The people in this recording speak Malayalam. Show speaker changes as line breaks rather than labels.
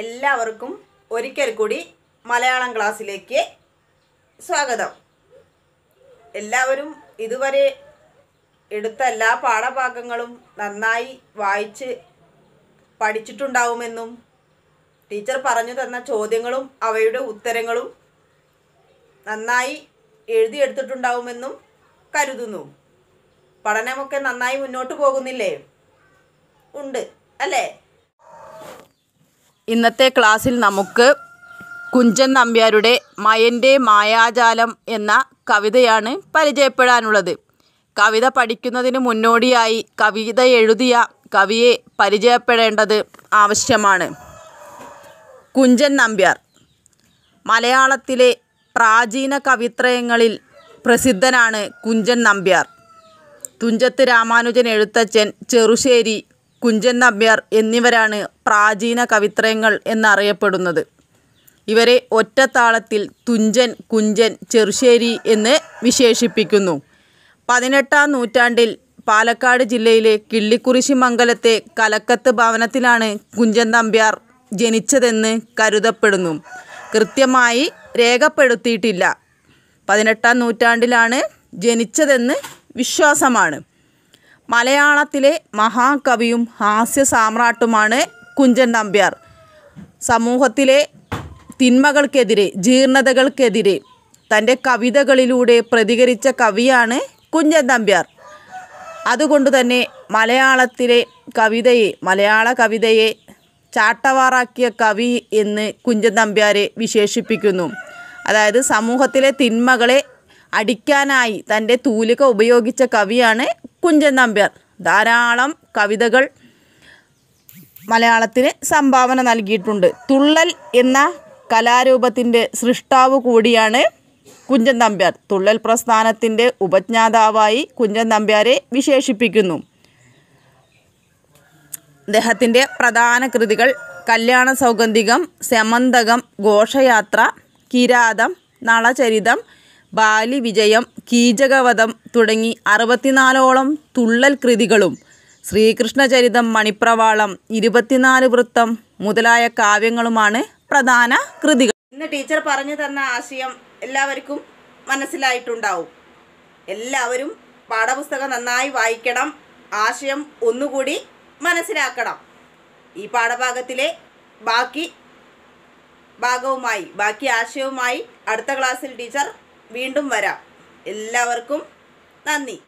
എല്ലാവർക്കും ഒരിക്കൽ കൂടി മലയാളം ക്ലാസ്സിലേക്ക് സ്വാഗതം എല്ലാവരും ഇതുവരെ എടുത്ത എല്ലാ പാഠഭാഗങ്ങളും നന്നായി വായിച്ച് പഠിച്ചിട്ടുണ്ടാവുമെന്നും ടീച്ചർ പറഞ്ഞു തന്ന ചോദ്യങ്ങളും അവയുടെ ഉത്തരങ്ങളും നന്നായി എഴുതിയെടുത്തിട്ടുണ്ടാവുമെന്നും കരുതുന്നു പഠനമൊക്കെ നന്നായി മുന്നോട്ട് പോകുന്നില്ലേ ഉണ്ട് അല്ലേ
ഇന്നത്തെ ക്ലാസ്സിൽ നമുക്ക് കുഞ്ചൻ നമ്പ്യാരുടെ മയൻ്റെ മായാജാലം എന്ന കവിതയാണ് പരിചയപ്പെടാനുള്ളത് കവിത പഠിക്കുന്നതിന് മുന്നോടിയായി കവിത എഴുതിയ കവിയെ പരിചയപ്പെടേണ്ടത് ആവശ്യമാണ് കുഞ്ചൻ നമ്പ്യാർ മലയാളത്തിലെ പ്രാചീന കവിത്രയങ്ങളിൽ പ്രസിദ്ധനാണ് കുഞ്ചൻ നമ്പ്യാർ തുഞ്ചത്ത് രാമാനുജൻ എഴുത്തച്ഛൻ ചെറുശ്ശേരി കുഞ്ചൻ നമ്പ്യാർ എന്നിവരാണ് പ്രാചീന കവിത്രയങ്ങൾ എന്നറിയപ്പെടുന്നത് ഇവരെ ഒറ്റത്താളത്തിൽ തുഞ്ചൻ കുഞ്ചൻ ചെറുശ്ശേരി എന്ന് വിശേഷിപ്പിക്കുന്നു പതിനെട്ടാം നൂറ്റാണ്ടിൽ പാലക്കാട് ജില്ലയിലെ കിള്ളിക്കുറിശി മംഗലത്തെ കലക്കത്ത് ഭവനത്തിലാണ് കുഞ്ചൻ നമ്പ്യാർ ജനിച്ചതെന്ന് കരുതപ്പെടുന്നു കൃത്യമായി രേഖപ്പെടുത്തിയിട്ടില്ല പതിനെട്ടാം നൂറ്റാണ്ടിലാണ് ജനിച്ചതെന്ന് വിശ്വാസമാണ് മലയാളത്തിലെ മഹാകവിയും ഹാസ്യ സാമ്രാട്ടുമാണ് കുഞ്ചൻ നമ്പ്യാർ സമൂഹത്തിലെ തിന്മകൾക്കെതിരെ ജീർണതകൾക്കെതിരെ തൻ്റെ കവിതകളിലൂടെ പ്രതികരിച്ച കവിയാണ് കുഞ്ചൻ നമ്പ്യാർ അതുകൊണ്ട് തന്നെ മലയാളത്തിലെ കവിതയെ മലയാള കവിതയെ ചാട്ടവാറാക്കിയ കവി എന്ന് കുഞ്ചൻ നമ്പ്യാരെ വിശേഷിപ്പിക്കുന്നു അതായത് സമൂഹത്തിലെ തിന്മകളെ അടിക്കാനായി തൻ്റെ തൂലിക ഉപയോഗിച്ച കവിയാണ് കുഞ്ചൻ നമ്പ്യാർ ധാരാളം കവിതകൾ മലയാളത്തിന് സംഭാവന നൽകിയിട്ടുണ്ട് തുള്ളൽ എന്ന കലാരൂപത്തിൻ്റെ സൃഷ്ടാവ് കൂടിയാണ് കുഞ്ചൻ നമ്പ്യാർ തുള്ളൽ പ്രസ്ഥാനത്തിൻ്റെ ഉപജ്ഞാതാവായി കുഞ്ചൻ നമ്പ്യാരെ വിശേഷിപ്പിക്കുന്നു അദ്ദേഹത്തിൻ്റെ പ്രധാന കൃതികൾ കല്യാണ സൗഗന്ധികം സെമന്തകം ഘോഷയാത്ര കിരാതം നളചരിതം വിജയം കീചകവധം തുടങ്ങി അറുപത്തിനാലോളം തുള്ളൽ കൃതികളും ശ്രീകൃഷ്ണചരിതം മണിപ്രവാളം ഇരുപത്തിനാല് വൃത്തം മുതലായ കാവ്യങ്ങളുമാണ് പ്രധാന കൃതികൾ
ഇന്ന് ടീച്ചർ പറഞ്ഞു തന്ന ആശയം എല്ലാവർക്കും മനസ്സിലായിട്ടുണ്ടാവും എല്ലാവരും പാഠപുസ്തകം നന്നായി വായിക്കണം ആശയം ഒന്നുകൂടി മനസ്സിലാക്കണം ഈ പാഠഭാഗത്തിലെ ബാക്കി ഭാഗവുമായി ബാക്കി ആശയവുമായി അടുത്ത ക്ലാസ്സിൽ ടീച്ചർ
വീണ്ടും വരാം എല്ലാവർക്കും നന്ദി